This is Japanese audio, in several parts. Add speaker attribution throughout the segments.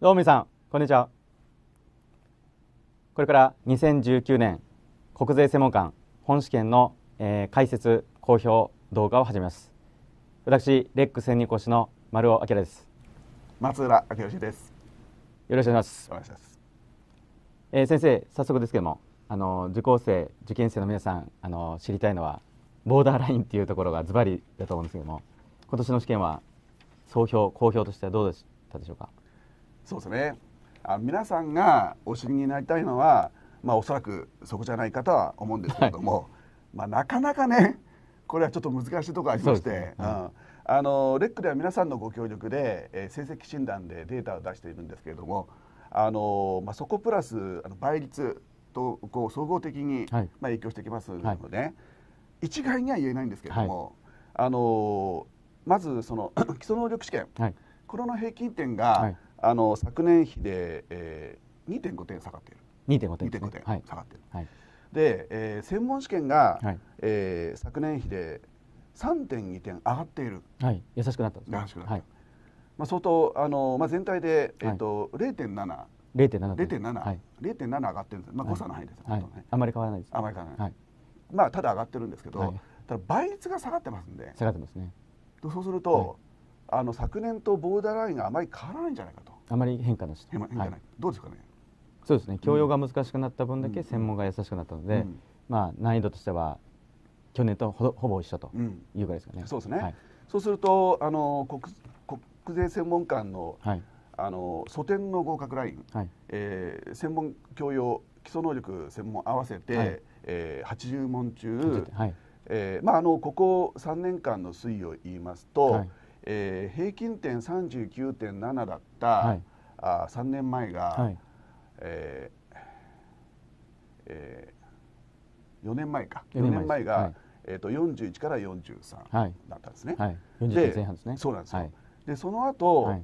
Speaker 1: どうも皆さんこんにちはこれから2019年国税専門官本試験の、えー、解説公表動画を始めます私レック専任講師の丸尾明です
Speaker 2: 松浦明義です
Speaker 1: よろしくお願いしますお願いします、えー、先生早速ですけどもあの受講生受験生の皆さんあの知りたいのはボーダーラインっていうところがズバリだと思うんですけども今年の試験は総評公表としてはどうでしたでしょうか
Speaker 2: そうですねあ皆さんがお知りになりたいのは、まあ、おそらくそこじゃないかとは思うんですけれども、はい、まあ、なかなかねこれはちょっと難しいところありまして、ねうん、あのレックでは皆さんのご協力で、えー、成績診断でデータを出しているんですけれどもあの、まあ、そこプラスあの倍率とこう総合的に、はい、まあ、影響してきますので、一概には言えないんですけれども、あのまずその 基礎能力試験、これの平均点が、あの昨年比で、えー、2.5点下がっている
Speaker 1: 2.5点,、ね、2.5点下がっている、はい、
Speaker 2: で、えー、専門試験が、はい、えー、昨年比で3.2点上がっている、
Speaker 1: はい、優しくなったんです、ね、優しくなった、はい、
Speaker 2: まあ、相当あの、まあ、全体で、えーとはい、0.7
Speaker 1: 0.7, 0.7、はい、
Speaker 2: 0.7上がってるんです、まあ、誤差の範囲です、
Speaker 1: はいね、あまり変わらないです、ね、あまり変わらない、
Speaker 2: まあ、ただ上がってるんですけど、ただ倍率が下がってますんで下がってますねそうすると、あの昨年とボーダーラインがあまり変わらないんじゃないかと
Speaker 1: あまり変化なし変化ない、はい、どうですかねそうですね教養が難しくなった分だけ専門が優しくなったので、うんまあ、難易度としては去年とほぼ一緒というぐらいですかね、うん、そうですね、はい、
Speaker 2: そうするとあの国国税専門官の、はい、あの素点の合格ライン、はい、えー、専門教養基礎能力専門合わせて、はい、えー、80問中、はい、えー、まあ、あのここ3年間の推移を言いますと、はいえー、平均点39.7だった、はい、あ3年前が、はい、えー、えー、4年前か4年前が、はい、えーと、41から43だったんですね。はい、40前半ですねそうなんですよ、はい、でその後、はい、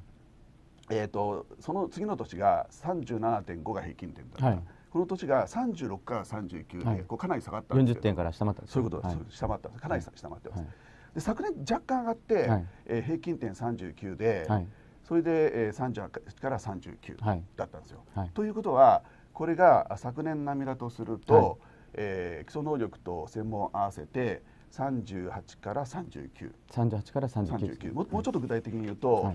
Speaker 2: えーと、その次の年が37.5が平均点だった。はいこの年が36から39で、はい、こうかなり下がったんです40点
Speaker 1: から下回ったんですそういうことです、はい、下回った
Speaker 2: かなり下回ってます、はいで昨年若干上がって、はい、えー、平均点39で、はい、それで、えー、38から39だったんですよ。はい、ということはこれが昨年並みだとすると、はい、えー、基礎能力と専門合わせて38から39。
Speaker 1: 38から39。39
Speaker 2: ももうちょっと具体的に言うと、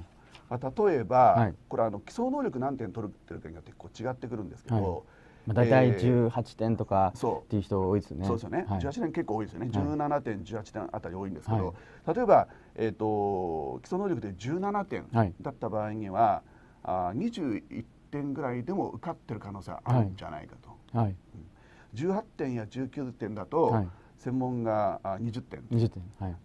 Speaker 2: まあ、例えば、これあの基礎能力何点取るっていう点によって違ってくるんですけど。まあ、大体
Speaker 1: 18点とかっていう人多いですね、えー、そうですよね、はい、18点結構多いですよね17
Speaker 2: 点、18点あたり多いんですけど、はい、例えば、えーと、基礎能力で17点だった場合には、はい、あ21点ぐらいでも受かってる可能性あるんじゃないかと、はい、うん、18点や19点だと、専門が20
Speaker 1: 点 ,20 点、はい、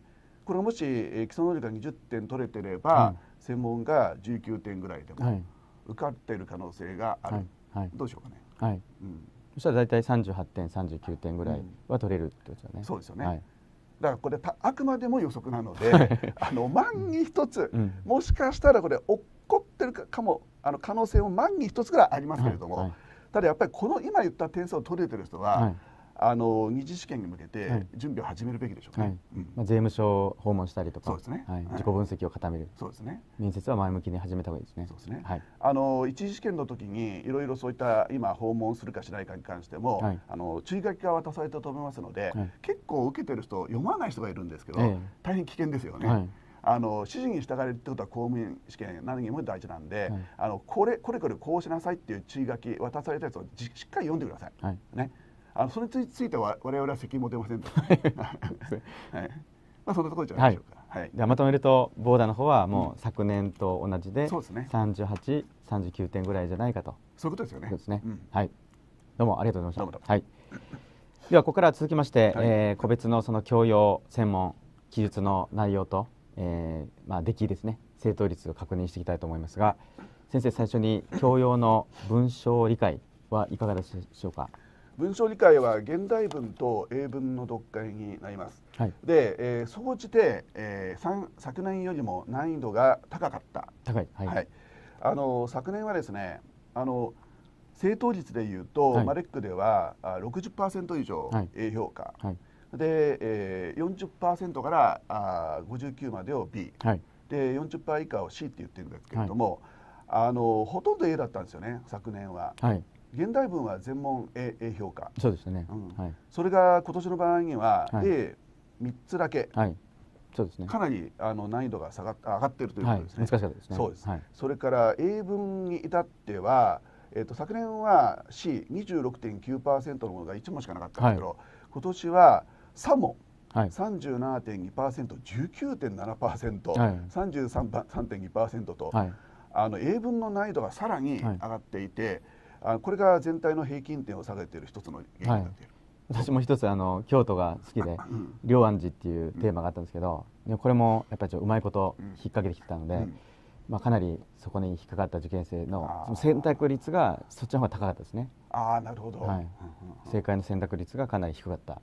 Speaker 2: これもし、えー、基礎能力が20点取れてれば、専門が19点ぐらいでも受かってる可能性がある、どうでしょう
Speaker 1: かねはい、うん、そしたら大体38点39点ぐらいは取れるってことですよね、うん、そうですよね、はい、
Speaker 2: だからこれあくまでも予測なので あの万に一つ、うん、もしかしたらこれ落っこってるかもあの可能性も万に一つぐらいありますけれども、はいはい、ただやっぱりこの今言った点数を取れてる人は、はいあの二次試験に向けて準備を始めるべきでしょうはい
Speaker 1: うん、まあ、税務署訪問したりとかそうですね、はい、自己分析を固める、そうですね、面接は前向きに始めた方がいいですねそうですね、はい、
Speaker 2: あの一次試験の時にいろいろそういった今訪問するかしないかに関しても、はい、あの注意書きが渡されたと思いますので、結構受けてる人読まない人がいるんですけど、大変危険ですよね。あの指示に従えるってことは公務員試験何にも大事なんで、はい、あのこれこれこれこうしなさいっていう注意書き渡されたやつをしっかり読んでください、はい、ねあのそれについては我々は責任持てませんと、はいまあ、そんなところじゃないでしょ
Speaker 1: うか、はいではまとめるとボーダーの方はもう昨年と同じで,、そうですね、三十八、三十九点ぐらいじゃないかとそういうことですよねですね、はいどうもありがとうございましたはい、ではここから続きまして、はえ個別のその教養専門記述の内容と、えーまあ、出来ですね正答率を確認していきたいと思いますが先生最初に教養の文章理解はいかがでしょうか
Speaker 2: 文章理解は現代文と英文の読解になります、はい、で、えー、総じて、えー、昨年よりも難易度が高かった
Speaker 1: 高い、はい、はい、
Speaker 2: あの昨年はですねあの正答率でいうと、はい、マレックではあ60%以上、A 評価、はい、で、えー、40%からあ59までを B、はい、で40%以下を C って言ってるんですけれども、あのほとんど A だったんですよね昨年は。はい現代文は全問 A, A 評価
Speaker 1: そうですね、うんはい、
Speaker 2: それが今年の場合には A3、はい、つだけ、
Speaker 1: はいそうですね、か
Speaker 2: なりあの難易度が下が上がっているということですね、はい、難しかったですねそうです、はい、それから英文に至っては、えーと、昨年は C26.9% のものが1問しかなかったんですけど、はい、今年は3問。はい、37.2%19.7%33.2%、はい、33.2%と、はい、あの英文の難易度がさらに上がっていて、はいあこれが全体の平均点を下げている一つの原
Speaker 1: 因になっている。はい、私も一つあの京都が好きで「龍安寺」っていうテーマがあったんですけど、うん、これもやっぱりちょうまいこと引っ掛けてきてたので、うん、まあ、かなりそこに引っかかった受験生のその選択率がそっちの方が高かったですねああなるほど、はいうんうん、正解の選択率がかなり低かった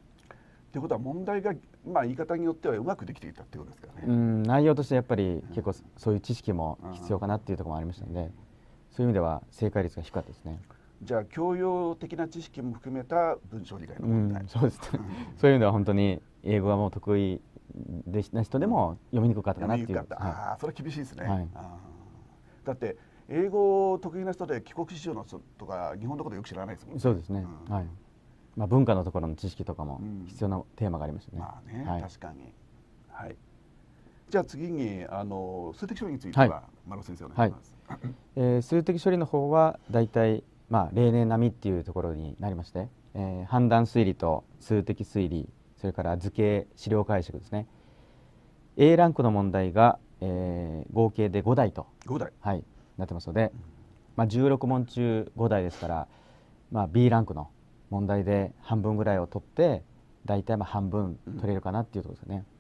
Speaker 2: ということは問題が、まあ、言い方によってはうまくできていたということです
Speaker 1: かねうん内容としてやっぱり結構そういう知識も必要かなっていうところもありましたので、うんそういう意味では正解率が低かったですね。
Speaker 2: じゃあ教養的な知識も含めた文章理解の問
Speaker 1: 題、うん、そうですね、そういう意味では本当に英語はもう得意でな人でも読みにくかったかなっていう、ああ
Speaker 2: それは厳しいですね、はい、だって英語得意な人で帰国子女の人とか日本のことよく知らないですもんねそうです
Speaker 1: ね、うん、はいまあ、文化のところの知識とかも必要なテーマがありますたねうん、まあね、はい、確か
Speaker 2: にはいじゃあ次にあの数的処理については、はい、丸尾先生お願いしま
Speaker 1: す、はい、えー、数的処理の方は大体まあ例年並みっていうところになりまして、えー、判断推理と数的推理それから図形資料解釈ですね A ランクの問題が、えー、合計で5台と5台、はい、なってますので、まあ、16問中5台ですから、まあ、B ランクの問題で半分ぐらいを取って大体まあ半分取れるかなっていうところですね。うん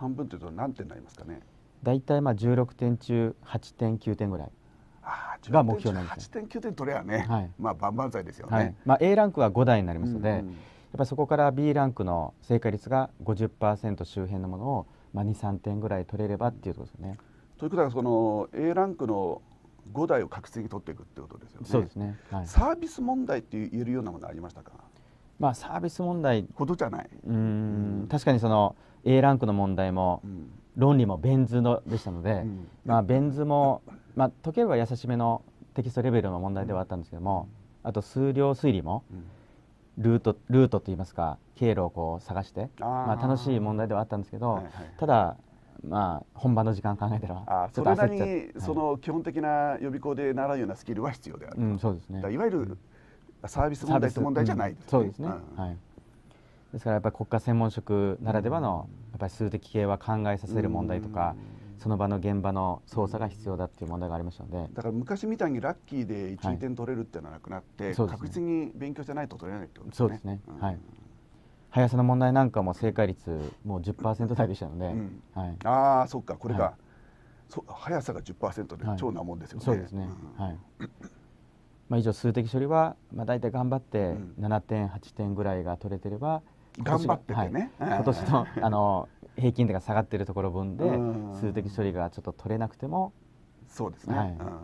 Speaker 2: 半分というと何点になりますかね
Speaker 1: 大体まあ16点中8点9点ぐらいが目標なんです、
Speaker 2: ね、8点9点取ればね、はい、まあ万々歳ですよね、はい、
Speaker 1: まあ、A ランクは5台になりますので、うんうん、やっぱそこから B ランクの正解率が50%周辺のものを、まあ、23点ぐらい取れればっていうことですね。
Speaker 2: ということはその A ランクの5台を確実に取っていくってことですよね。そうですね、はい、サービス問題って言えるようなものありましたか
Speaker 1: まあ、サービス問題ほどじゃないうん、確かにその A ランクの問題も、論理もベン図のでしたので、まあ、ベン図も、まあ、解ければ優しめのテキストレベルの問題ではあったんですけども、あと数量推理も、ルートルートといいますか経路をこう探してまあ、楽しい問題ではあったんですけど、はいはい、ただまあ、本番の時間考えたらそれなりに
Speaker 2: その基本的な予備校で習うようなスキルは必要である、
Speaker 1: うん、そうですね
Speaker 2: いわゆるサービス問題と問題じゃないで
Speaker 1: すね、うん、そうですね、うん、はいですからやっぱり国家専門職ならではのやっぱり数的系は考えさせる問題とか、その場の現場の操作が必要だっていう問題がありましたので
Speaker 2: だから昔みたいにラッキーで一点取れるっていうのはなくなって、ね、確実に勉強じゃないと取れないってことですね。そうですね、
Speaker 1: うん、はい速さの問題なんかも正解率もう10%台でしたので、うん、はい、
Speaker 2: ああそっかこれが、はい、速さが10%で、はい、超なもんですよね。そうですね、
Speaker 1: うん、はいまあ、以上数的処理は、まあ、大体頑張って7点8点ぐらいが取れてれば、頑張っててね、はい、今年のあの平均点が下がってるところ分で、数的処理がちょっと取れなくてもそうですね、はい、ま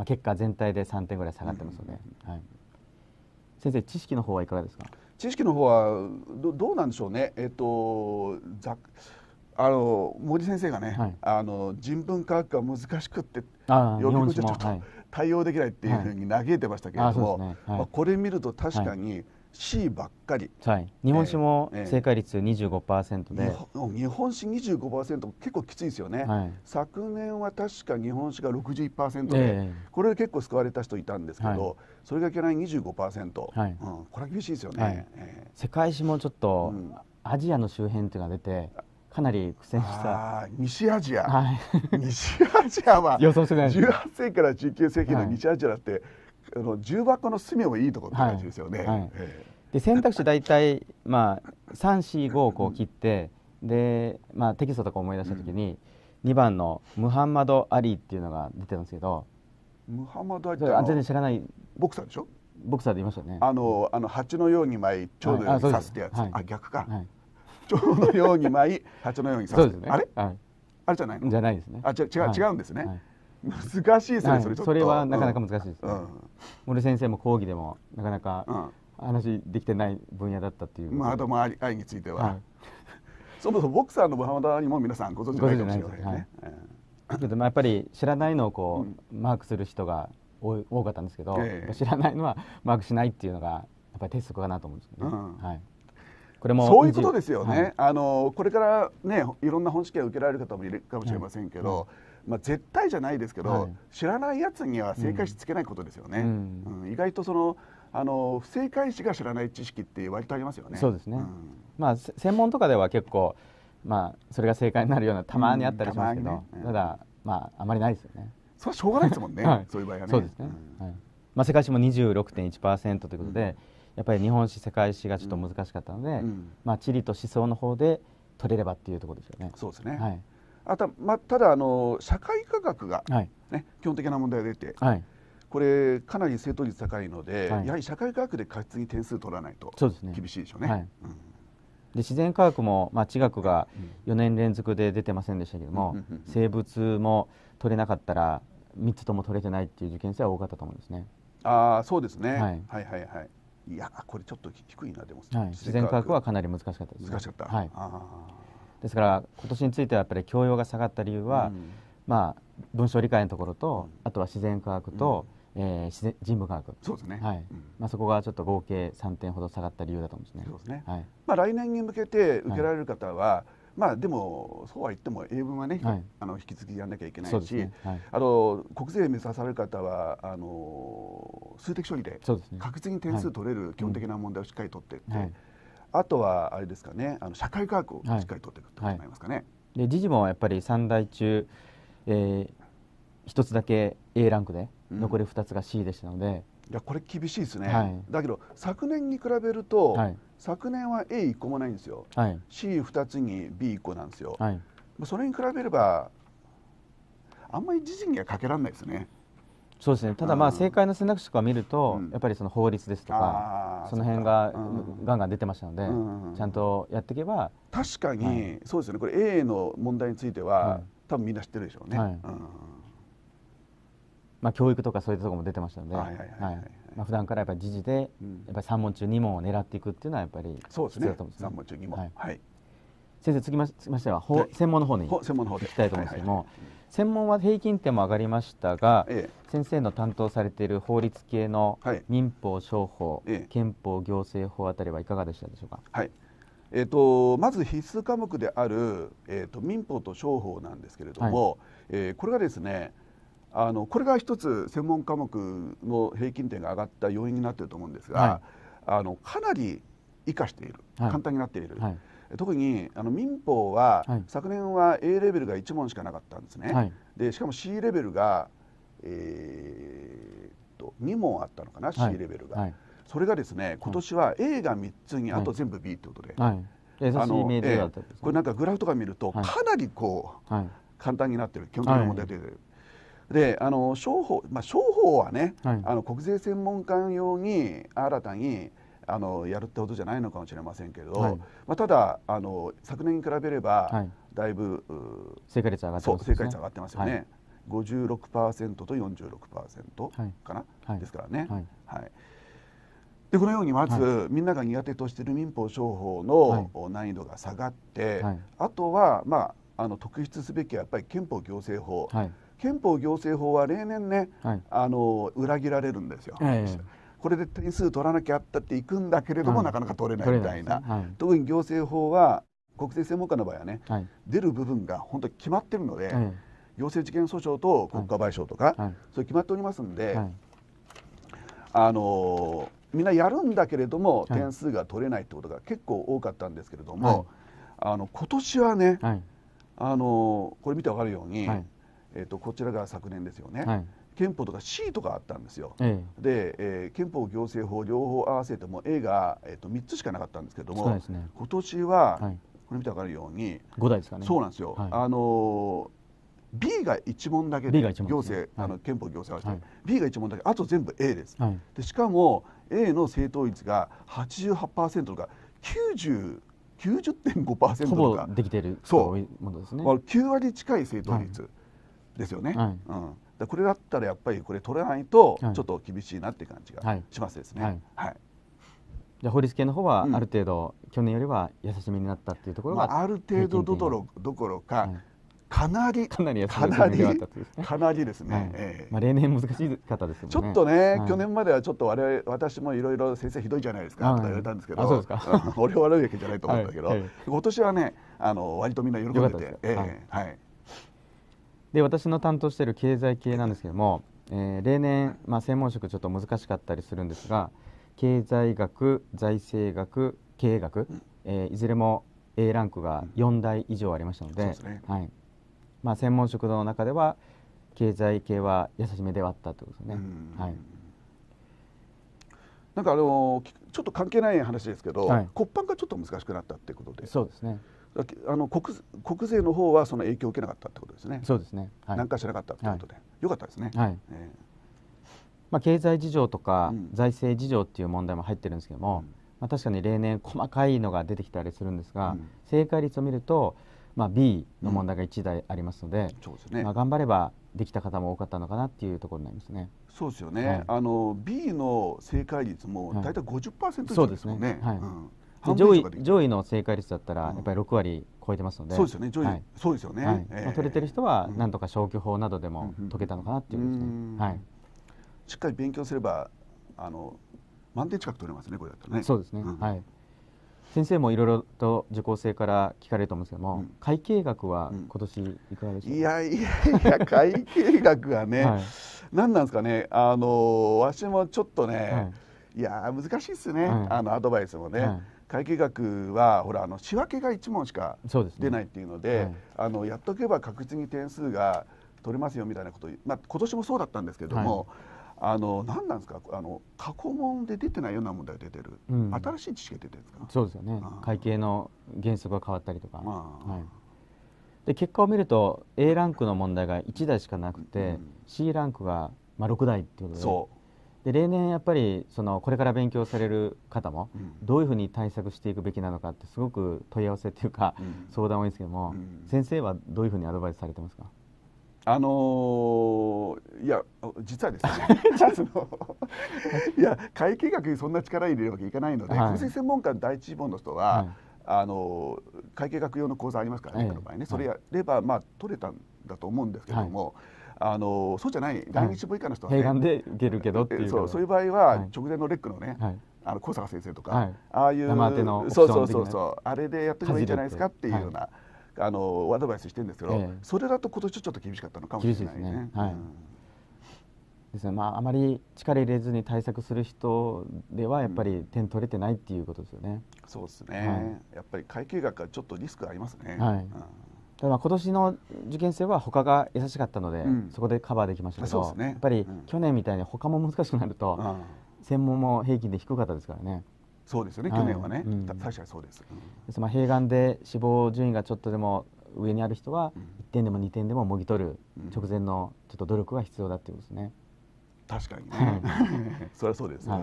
Speaker 1: あ、結果全体で3点ぐらい下がってますので、うんはい、先生知識の方はいかがですか
Speaker 2: 知識の方はどうなんでしょうねえっとざあの森先生がね、はい、あの人文科学が難しくって呼び口ちょっと対応できないっていうふうに嘆いてましたけれども、ね、まあ、これ見ると確かに、C ばっかり、
Speaker 1: はい、日本酒も正解率25%で、えー、
Speaker 2: 日本酒25%結構きついですよね、はい、昨年は確か日本酒が61%で、えー、これで結構救われた人いたんですけど、はい、それがいけない
Speaker 1: 25%、はいうん、こ
Speaker 2: れは厳しいですよね、はいえ
Speaker 1: ー、世界史もちょっと、うん、アジアの周辺っていうのが出てかなり苦戦した西アジア、はい、西アジ
Speaker 2: アは 予想してない18世紀から19世紀の西アジアだって、あの重箱の隅もい
Speaker 1: いところって感じですよね。はいはい、で選択肢大体、まあ、345をこう切って、うん、で、まあ、テキストとか思い出した時に、うん、2番のムハンマド・アリーっていうのが出てるんですけど
Speaker 2: ムハンマド・アリー全然
Speaker 1: 知らないボクサーでしょボクサーで言いましたねあ
Speaker 2: のあの蜂のように舞い蝶のように刺すってやつ、はい、
Speaker 1: あ逆か、はい、蝶のように
Speaker 2: 舞い蜂のように刺すね、あれ、はい、あれじゃない
Speaker 1: のじゃないですねあち違う、違うんです
Speaker 2: ね、難しいですね、はい、それそれはなかな
Speaker 1: か難しいです、ね、森先生も講義でもなかなか話できてない分野だったっていう、まあ、あとまあ愛については、はい、
Speaker 2: そもそもボクサーのムハにも皆さんご存知ないかもしれないね、
Speaker 1: はい、けどやっぱり知らないのをこう、マークする人が多かったんですけど、えー、知らないのはマークしないっていうのがやっぱり鉄則かなと思うんですけど、ね、はい、これもそういうことですよね、はい、
Speaker 2: あのこれからねいろんな本試験を受けられる方もいるかもしれませんけど、うんまあ、絶対じゃないですけど、はい、知らないやつには正解しつけないことですよね、うんうん、意外とそのあの不正解しか知らない知識って割とありますよね。そうですね、うん、
Speaker 1: まあ、専門とかでは結構、まあ、それが正解になるようなたまにあったりしますけど、ね、ただ、まあ、あまりないですよね。
Speaker 2: それはしょうがないですもんね、はい、そういう場合はね。そうですね、はい
Speaker 1: まあ、世界史も二十六点一パーセントということで、やっぱり日本史世界史がちょっと難しかったので、まあ、地理と思想の方で取れればっていうところですよね。そうですね、はい
Speaker 2: あたまあ、ただあの社会科学がね、はい、基本的な問題が出て、はい、これかなり正答率高いので、はい、やはり社会科学で確実に点数取らないと
Speaker 1: 厳しいでしょうね。で、自然科学も、まあ、地学が4年連続で出てませんでしたけども、うん、生物も取れなかったら3つとも取れてないっていう受験生は多かったと思うんですね。
Speaker 2: ああそうですね、はい、はいはいはいいやこれちょっと低いなでも、自然科学はかなり難しかったです、ね、難しかった、はい、あ
Speaker 1: あですから今年についてはやっぱり教養が下がった理由は、うん、まあ、文章理解のところと、あとは自然科学と、うん、えー、自然人文科学そうですね、はいまあ、そこがちょっと合計三点ほど下がった理由だと思うんですね。そうですねはい
Speaker 2: まあ、来年に向けて受けられる方は、はいまあでもそうは言っても英文はね、はい、あの引き続きやらなきゃいけないし、ねはい、あの国税目指される方はあの数的処理で確実に点数取れる基本的な問題をしっかり取っていって、はいあとはあれですかねあの社会科学
Speaker 1: をしっかりとっていくと思いますかね。はいはい、で時事もやっぱり3大中、えー、1つだけ A ランクで、残り2つが C でしたので。
Speaker 2: いやこれ厳しいですね、はい、だけど昨年に比べると、はい、昨年は A1 個もないんですよ、はい、C2 つに B1 個なんですよ、はい、それに比べればあんまり時事にはかけられないですね
Speaker 1: そうですねただまあ正解の選択肢とか見ると、やっぱりその法律ですとかその辺がガンガン出てましたので、ちゃんとやっていけば
Speaker 2: 確かに、そうですよねこれ A の問題については、多分みんな知ってるでしょう
Speaker 1: ね、はいまあ、教育とかそういうところも出てましたので、はいまあ普段からやっぱり時事で、やっぱり三問中二問を狙っていくっていうのはやっぱりそうですね三、3問中二問、はいはい。先生続きましては、は専門の方に専門の方でいきたいと思うんですけども、専門は平均点も上がりましたが、ええ先生の担当されている法律系の民法、商法、はい、憲法、行政法あたりはいかがでしたでしょうか。
Speaker 2: はいえーと、まず必須科目である、えーと、民法と商法なんですけれども、はい、えー、これがですねあのこれが一つ専門科目の平均点が上がった要因になっていると思うんですが、はい、あのかなり生かしている、はい、簡単になっている、はい、特にあの民法は、昨年は A レベルが1問しかなかったんですね、でしかも C レベルがえー、と2問あったのかな、はい、C レベルが、はい、それがですね今年は A が3つに、あと全部 B ということで、は
Speaker 1: い、こ
Speaker 2: れなんかグラフとか見ると、かなりこう、簡単になってる基本的な問題で。であの商法、まあ、商法はね、あの国税専門官用に新たにあのやるってことじゃないのかもしれませんけれど、はい、まあ、ただあの昨年に比べれば、はい、だいぶ正解率上がってます、正解率上がってますよね、はい、56%と46%かな、はい、ですからね。はい、はいでこのようにまず、はい、みんなが苦手としている民法商法の難易度が下がって、はい、あとは、まあ、あの特筆すべきはやっぱり憲法行政法、はい、憲法行政法は例年ね、あの裏切られるんですよ。これで点数取らなきゃったっていくんだけれども、なかなか取れないみたいな、ね、特に行政法は国税専門家の場合はね、出る部分が本当に決まってるので、行政事件訴訟と国家賠償とか、はい、それ決まっておりますんで、はい、あのみんなやるんだけれども、点数が取れないってことが結構多かったんですけれども、はい、あの今年はね、あのこれ見てわかるように、えーと、こちらが昨年ですよね。憲法とか C とかあったんですよ、ええ、で、えー、憲法行政法両方合わせても A が、えーと、三つしかなかったんですけれども、ね、今年は、はい、これ見てわかるように
Speaker 1: 五台ですかねそうなんですよ、はい、
Speaker 2: あの B が1問だけで行政、あの憲法行政ははい、B が1問だけあと全部 A です、はい、でしかも A の正答率が88%とか90 90.5%とかできてるそういうものですね9割近い正答率ですよね、はい、うんでこれだったらやっぱりこれ取れないとちょっと厳しいなって感じ
Speaker 1: がしますですね。はい、はい、じゃ法律系の方はある程度、うん、去年よりは優しめになったっていうところが、まあ、ある程度どこ
Speaker 2: ろどころか、はい
Speaker 1: かなりかなりかなり
Speaker 2: かなりですね、え
Speaker 1: えまあ、例年難しか方ですちょっとね、去年
Speaker 2: まではちょっと我々私もいろいろ先生ひどいじゃないですかと言われたんですけど、あそうですか 俺は悪いわけじゃないと思ったけど、今年はねあの割とみんな喜んでてええはい
Speaker 1: で私の担当している経済系なんですけども、え例年、まあ、専門職ちょっと難しかったりするんですが経済学財政学経営学、えいずれも A ランクが4台以上ありましたので,、はい、まあ、専門食堂の中では経済系は優しめではあったということですね。はい、な
Speaker 2: んかあのちょっと関係ない話ですけど、はい、国販がちょっと難しくなったっていうことで。そうですね。あの国国税の方はその影響を受けなかったってことですね。そうですね。はい、なんかしなかったってことで、はい、よかったですね。はい。えー、
Speaker 1: まあ経済事情とか財政事情っていう問題も入ってるんですけども、うん、まあ確かに例年細かいのが出てきたりするんですが、うん、正解率を見ると。まあ、B の問題が1台ありますのでまあ、頑張ればできた方も多かったのかなっていうところになりますね。
Speaker 2: そうですよね、はい、あの B の正解率も大体50%以上ですもんね。はい
Speaker 1: 上位上位の正解率だったらやっぱり6割超えてますので、そうですよね上位、はい、そうですよね、はいまあ、取れてる人はなんとか消去法などでも解けたのかなっていうですね、うんはい、
Speaker 2: しっかり勉強すればあの満
Speaker 1: 点近く取れますねこれだっとねそうですね、うん、はい先生もいろいろと受講生から聞かれると思うんですけども、うん、会計学は今年いかがでし
Speaker 2: ょう、うん、いやいやいや 会計学はね、はい、何なんですかねあのわしもちょっとね、はい、いや難しいっすね、はい、あのアドバイスもね。はい会計学はほらあの仕分けが1問しか出ないっていうので、ねはい、あのやっとけば確実に点数が取れますよみたいなこと、まあ、今年もそうだったんですけども、はいあの何なんですかあの過去問で出てないような問題が出てる、うん、新しい知識が出てるんです
Speaker 1: かそうですよね会計の原則が変わったりとか、はい、で結果を見ると A ランクの問題が1台しかなくて、うん、C ランクが、まあ、6台っていうことでで例年やっぱりそのこれから勉強される方も、うん、どういうふうに対策していくべきなのかってすごく問い合わせっていうか、相談多いんですけども、先生はどういうふうにアドバイスされてますか
Speaker 2: あのー、いや実はですね いや会計学にそんな力入れるわけいかないので、はい、専門家の第一志望の人は、はいあの会計学用の講座ありますからね、えの場合ねそれやれば、まあ、取れたんだと思うんですけれども、はい、あのそうじゃない第二志望以下の人は、ね、
Speaker 1: で受けるけどっていうそうそ
Speaker 2: ういう場合は、直前のレックのね、はい、あの小坂先生とか、はい、ああいうそうそうそうそうあれでやってもいいんじゃないですかっていうような。あのアドバイスしてるんですけど、えー、それだと今年ちょっと厳しかったのかもしれないですね。
Speaker 1: ですね、まあ、あまり力入れずに対策する人ではやっぱり点取れてないっていうことですよね。うん、そうですね、は
Speaker 2: い、やっぱり会計学はちょっとリスクありますね。はい、うん、
Speaker 1: ただ今年の受験生は他が優しかったので、うん、そこでカバーできましたけど、ね、やっぱり去年みたいに他も難しくなると、専門も平均で低かったですからね。そうですよね、去年はね、うん、確かにそうです、うん、まあ併願で死亡順位がちょっとでも上にある人は1点でも2点でももぎ取る直前のちょっと努力が必要だっていうことですね。
Speaker 2: 確かにね、それはそうです、ね、はい、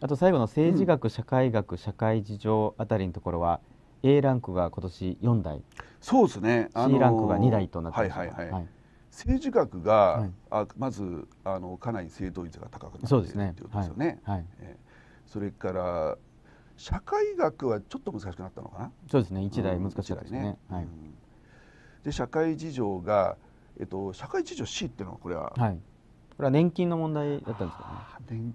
Speaker 1: あと最後の政治学、社会学、社会事情あたりのところは A ランクが今年4台そうですね、あのー、C ランクが2台となってます、はいは
Speaker 2: いはい、政治学が、はい、あまずあのかなり正当率が高くなっていると
Speaker 1: いうことですよね。はい、はい
Speaker 2: えそれから社会学はちょっと難しくなったのかな
Speaker 1: そうですね一台難しいですねうんねはい、
Speaker 2: で社会事情が、えっと、社会事情 C っていうのはこれは、
Speaker 1: はい、これは年金の問題だったんですかね年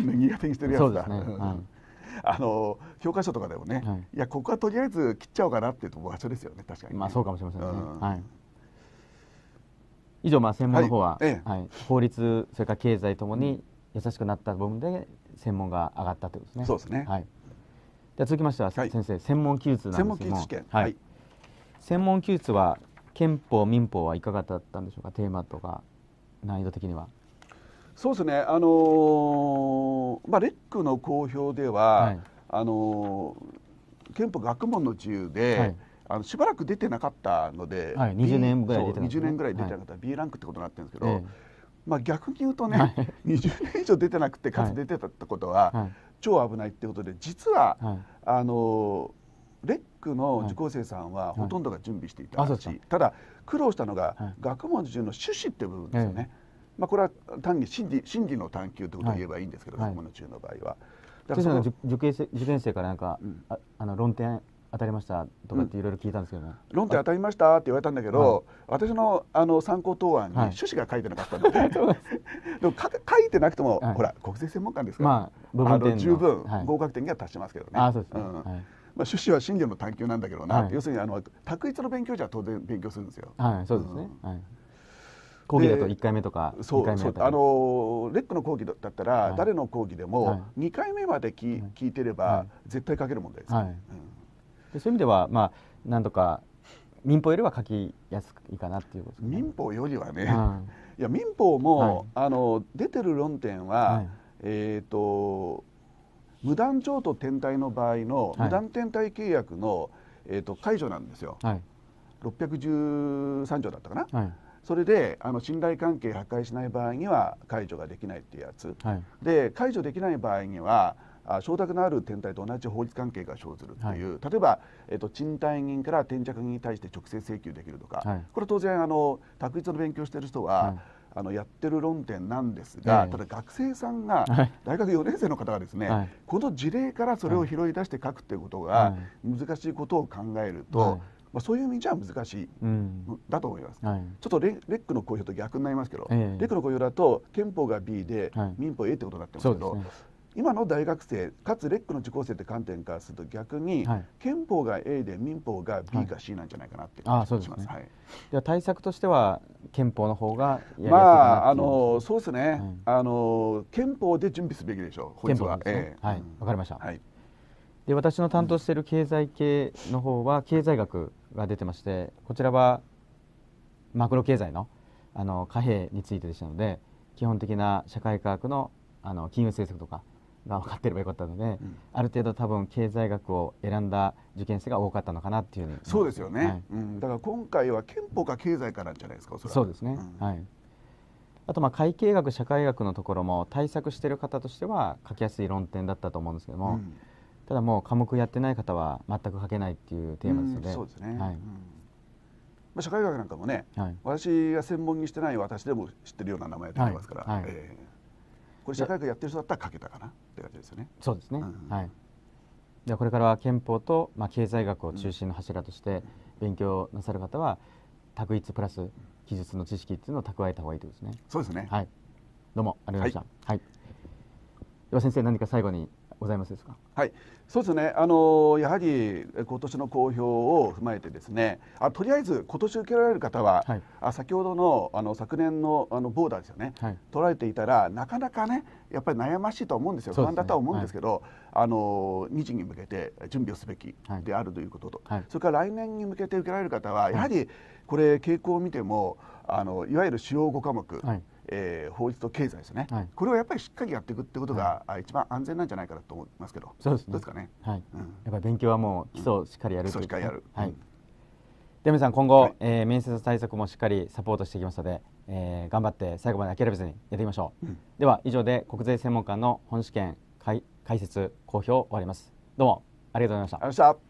Speaker 2: 金苦手 にしてるやつだ、ねはい、あの教科書とかでもね、はい、いやここはとりあえず切っちゃおうかなっていうそうですよね確かに、まあそう
Speaker 1: かもしれませんね、うんはい、以上まあ専門の方は、はい、ええ、法律それから経済ともに、うん優しくなった部分で専門が上がったということですね。そうですね。はい。では続きましては、はい、先生専門技術なんですけども、はい。専門技術は憲法民法はいかがだったんでしょうか。テーマとか難易度的には。
Speaker 2: そうですね。あのー、まあレックの公表では、はい、あのー、憲法学問の自由で。はいあのしばらく出てなかったので、はい、20年ぐらい出てなかった、年ぐらい出てなかった、B ランクってことになってるんですけど、え、まあ、逆に言うとね、はい、20年以上出てなくてかつ出てたってことは、はい、超危ないってことで実は、はい、あのレックの受講生さんはほとんどが準備していたし、はい、ただ苦労したのが、学問中の趣旨っていう部分ですよね。まあ、これは単に真理真理の探求ということを言えばいいんですけど、学
Speaker 1: 問の中の場合は。だから受験生受験生からなんか、うん、ああの論点当たりましたとかっていろいろ聞いたんですけども、うん、
Speaker 2: 論点当たりましたって言われたんだけど、はい、私のあの参考答案に趣旨が書いてなかったので、は い、でも書いてな
Speaker 1: くても、はい、ほら
Speaker 2: 国税専門官ですから、まあ、あの十分合格点には達しますけどね。あそうですね、うん、まあ、趣旨は信玄の探究なんだけどな、要するにあの択一の勉強じゃ当然勉強するんですよ。はい、そうですね、うん、はい講義だと1
Speaker 1: 回目とかそうあのレッ
Speaker 2: クの講義だったら、誰の講義でも2回目までき、聞いてれば、絶対書ける問題です、はいうん
Speaker 1: そういう意味では、まあ、なんとか民法よりは書きやすいかなっていうこと、ね、民法よりはね、いや民法も、はい、あの出てる論点は、はい、えっ、
Speaker 2: と無断譲渡転退の場合の、はい、無断転退契約の、えーと、解除なんですよ、はい、613条だったかな、はい、それであの信頼関係破壊しない場合には解除ができないっていうやつ、で解除できない場合にはあ承諾のある天体と同じ法律関係が生ずるという、はい、例えば、えーと、賃貸人から転着人に対して直接請求できるとか、はい、これ当然あの択一の勉強している人は、あのやってる論点なんですが、ただ学生さんが、大学4年生の方がですね、この事例からそれを拾い出して書くということが難しいことを考えると、まあ、そういう意味じゃ難しい、うん、だと思います、はい、ちょっとレレックの公表と逆になりますけど、えー、レックの公表だと憲法が B で、民法 A ってことになってますけど、ね、今の大学生かつレックの受講生って観点からすると逆に、はい、憲法が A で民法が B か C なんじゃないかなって感じがします。は
Speaker 1: い、対策としては憲法の方がまああの
Speaker 2: そうですね、はい、あの憲法で準備すべきでしょ
Speaker 1: う。憲法は、ね、えー、はい、わかりました。はい。で私の担当している経済系の方は経済学が出てまして、こちらはマクロ経済のあの貨幣についてでしたので、基本的な社会科学のあの金融政策とかが分かってればよかったので、うん、ある程度多分経済学を選んだ受験生が多かったのかなっていうそうですよね、はい、
Speaker 2: うん、だから今回は憲法か経済かなんじゃないですかそうです
Speaker 1: ね、うん、はいあとまあ会計学社会学のところも対策している方としては書きやすい論点だったと思うんですけども、うん、ただもう科目やってない方は全く書けないっていうテーマですので、そうですね、はいまあ、社
Speaker 2: 会学なんかもね、はい、私が専門にしてない私でも知ってるような名前やあてますから、はい、えーこれ社会科やってる人だったら書けた
Speaker 1: かなって感じですよね。そうですね、うん、はいでこれからは憲法と、まあ、経済学を中心の柱として勉強なさる方は択一プラス技術の知識っていうのを蓄えた方がいいということですね。そうですね。はい。どうもありがとうございました。はい。はい、では先生何か最後にございますですか。
Speaker 2: はい、そうですね。あのやはり今年の公表を踏まえてですね、あとりあえず今年受けられる方は、はい、あ先ほどのあの昨年のあのボーダーですよね、はい、取られていたらなかなかね、やっぱり悩ましいと思うんですよ。すね、不安だとは思うんですけど、はい、あの日時に向けて準備をすべきであるということと、それから来年に向けて受けられる方はやはりこれ傾向を見ても。あのいわゆる主要5科目、はい、えー、法律と経済ですね、はい、これをやっぱりしっかりやっていくってことが、はい、一番安全なんじゃないかなと思いますけど、
Speaker 1: そうですね。ですかね。はい。うん、やっぱり勉強はもう基礎をしっかりやる、基礎しっかりやる。はい。デメさん今後、はい、えー、面接対策もしっかりサポートしていきますので、えー、頑張って最後まで諦めずにやっていきましょう、うん、では以上で国税専門官の本試験解解説公表終わりますどうもありがとうございましたありがとうございました